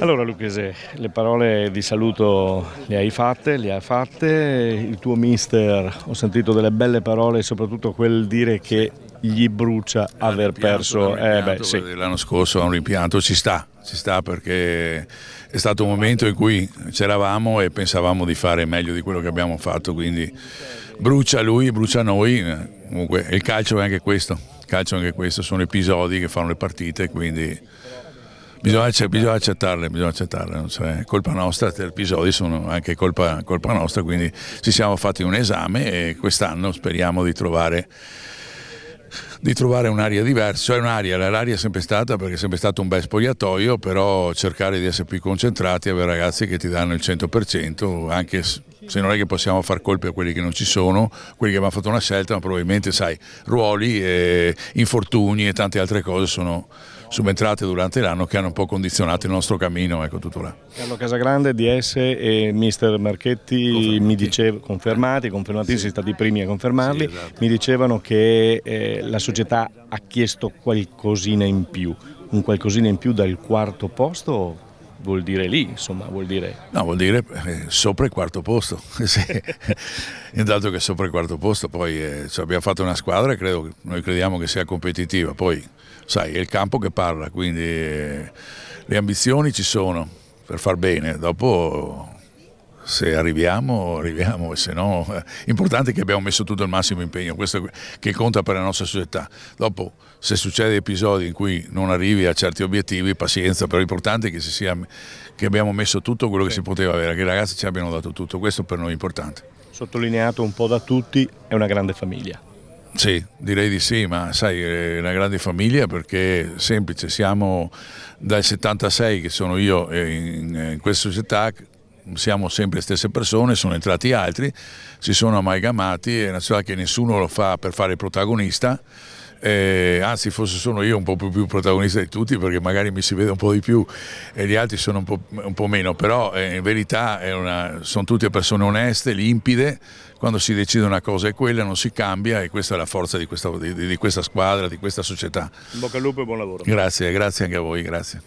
Allora Lucchese, le parole di saluto le hai fatte, le hai fatte, il tuo mister ho sentito delle belle parole, soprattutto quel dire che gli brucia aver perso eh, l'anno scorso a un rimpianto ci sta ci sta perché è stato un momento in cui c'eravamo e pensavamo di fare meglio di quello che abbiamo fatto quindi brucia lui brucia noi comunque il calcio è anche questo il calcio è anche questo sono episodi che fanno le partite quindi Bisogna, accettarle, bisogna accettarle, bisogna accettarle cioè, colpa nostra, gli episodi sono anche colpa, colpa nostra, quindi ci siamo fatti un esame e quest'anno speriamo di trovare di trovare un'area diversa, cioè un'area, l'area è sempre stata perché è sempre stato un bel spogliatoio, però cercare di essere più concentrati, avere ragazzi che ti danno il 100%, anche se non è che possiamo far colpe a quelli che non ci sono, quelli che abbiamo fatto una scelta, ma probabilmente, sai, ruoli, e infortuni e tante altre cose sono subentrate durante l'anno che hanno un po' condizionato il nostro cammino, ecco tutto là. Carlo Casagrande, DS e mister Marchetti confermati. mi dicevano, confermati, confermati, sì. si stati i primi a confermarli, sì, esatto. mi dicevano che eh, la società ha chiesto qualcosina in più, un qualcosina in più dal quarto posto vuol dire lì, insomma, vuol dire... No, vuol dire eh, sopra il quarto posto, sì. intanto che sopra il quarto posto, poi eh, cioè abbiamo fatto una squadra e credo, noi crediamo che sia competitiva, poi sai, è il campo che parla, quindi eh, le ambizioni ci sono per far bene, dopo se arriviamo, arriviamo, e se no, l'importante eh, è che abbiamo messo tutto il massimo impegno, questo che conta per la nostra società. Dopo, se succede episodi in cui non arrivi a certi obiettivi, pazienza, però l'importante è che, sia, che abbiamo messo tutto quello che si poteva avere, che i ragazzi ci abbiano dato tutto, questo per noi è importante. Sottolineato un po' da tutti, è una grande famiglia. Sì, direi di sì, ma sai, è una grande famiglia perché è semplice, siamo dal 76 che sono io eh, in, eh, in questa società, siamo sempre le stesse persone, sono entrati altri, si sono amalgamati, è una società che nessuno lo fa per fare il protagonista, eh, anzi forse sono io un po' più, più, protagonista di tutti perché magari mi si vede un po' di più e gli altri sono un po', un po meno, però eh, in verità una, sono tutte persone oneste, limpide, quando si decide una cosa è quella, non si cambia e questa è la forza di questa, di, di questa squadra, di questa società. In bocca al lupo e buon lavoro. Grazie, grazie anche a voi, grazie.